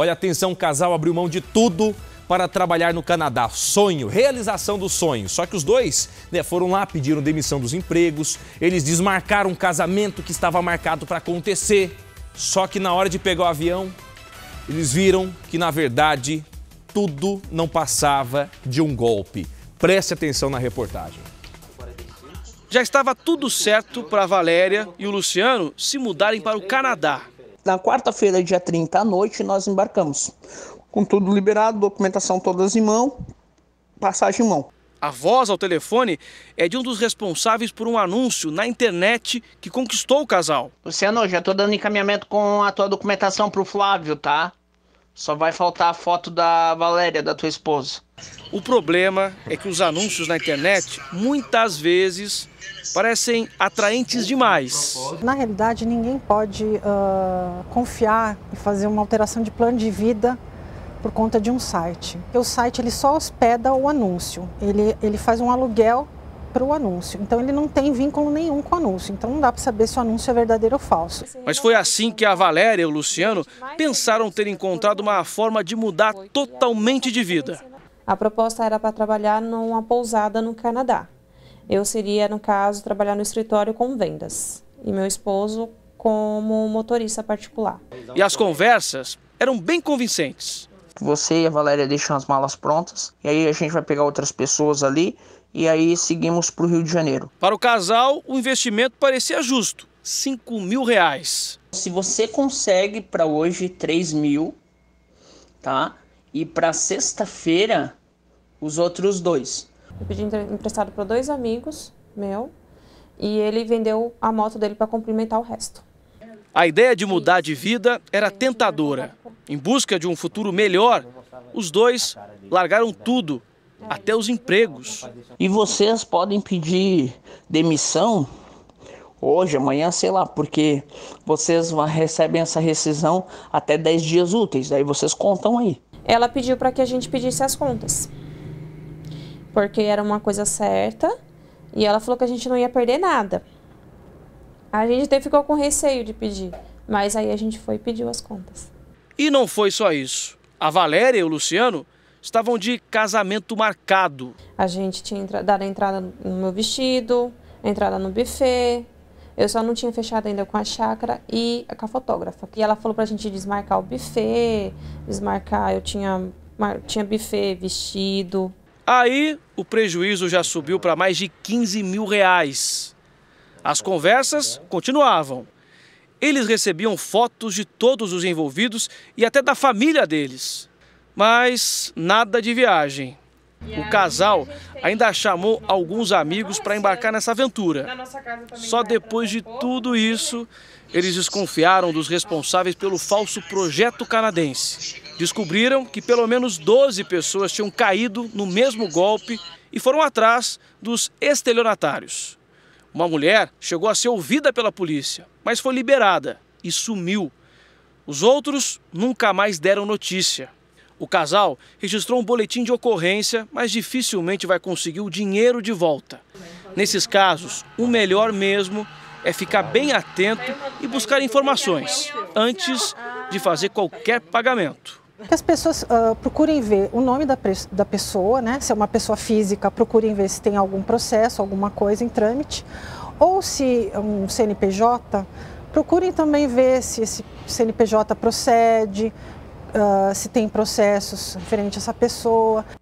Olha, atenção, casal abriu mão de tudo para trabalhar no Canadá. Sonho, realização do sonho. Só que os dois né, foram lá, pediram demissão dos empregos, eles desmarcaram um casamento que estava marcado para acontecer. Só que na hora de pegar o avião, eles viram que, na verdade, tudo não passava de um golpe. Preste atenção na reportagem. Já estava tudo certo para Valéria e o Luciano se mudarem para o Canadá. Na quarta-feira, dia 30 à noite, nós embarcamos. Com tudo liberado, documentação todas em mão, passagem em mão. A voz ao telefone é de um dos responsáveis por um anúncio na internet que conquistou o casal. Luciano, já estou dando encaminhamento com a tua documentação para o Flávio, tá? Só vai faltar a foto da Valéria, da tua esposa. O problema é que os anúncios na internet muitas vezes parecem atraentes demais. Na realidade, ninguém pode uh, confiar e fazer uma alteração de plano de vida por conta de um site. o site ele só hospeda o anúncio. Ele, ele faz um aluguel para o anúncio. Então ele não tem vínculo nenhum com o anúncio. Então não dá para saber se o anúncio é verdadeiro ou falso. Mas foi assim que a Valéria e o Luciano pensaram ter encontrado uma forma de mudar totalmente de vida. A proposta era para trabalhar numa pousada no Canadá. Eu seria, no caso, trabalhar no escritório com vendas e meu esposo como motorista particular. E as conversas eram bem convincentes. Você e a Valéria deixam as malas prontas e aí a gente vai pegar outras pessoas ali e aí seguimos para o Rio de Janeiro. Para o casal, o investimento parecia justo, 5 mil reais. Se você consegue para hoje 3 mil, tá? E para sexta-feira, os outros dois. Eu pedi emprestado para dois amigos meu e ele vendeu a moto dele para complementar o resto. A ideia de mudar de vida era tentadora. Em busca de um futuro melhor, os dois largaram tudo até os empregos. E vocês podem pedir demissão hoje, amanhã, sei lá, porque vocês recebem essa rescisão até 10 dias úteis, daí vocês contam aí. Ela pediu para que a gente pedisse as contas, porque era uma coisa certa e ela falou que a gente não ia perder nada. A gente até ficou com receio de pedir, mas aí a gente foi e pediu as contas. E não foi só isso. A Valéria e o Luciano estavam de casamento marcado. A gente tinha dado a entrada no meu vestido, a entrada no buffet. Eu só não tinha fechado ainda com a chácara e com a fotógrafa. E ela falou pra gente desmarcar o buffet, desmarcar, eu tinha, tinha buffet, vestido. Aí o prejuízo já subiu para mais de 15 mil reais. As conversas continuavam. Eles recebiam fotos de todos os envolvidos e até da família deles mas nada de viagem. O casal ainda chamou alguns amigos para embarcar nessa aventura. Só né? depois de tudo isso, eles desconfiaram dos responsáveis pelo falso projeto canadense. Descobriram que pelo menos 12 pessoas tinham caído no mesmo golpe e foram atrás dos estelionatários. Uma mulher chegou a ser ouvida pela polícia, mas foi liberada e sumiu. Os outros nunca mais deram notícia. O casal registrou um boletim de ocorrência, mas dificilmente vai conseguir o dinheiro de volta. Nesses casos, o melhor mesmo é ficar bem atento e buscar informações antes de fazer qualquer pagamento. Que as pessoas uh, procurem ver o nome da, da pessoa, né? se é uma pessoa física, procurem ver se tem algum processo, alguma coisa em trâmite, ou se é um CNPJ, procurem também ver se esse CNPJ procede, ah, se tem processos referente a essa pessoa,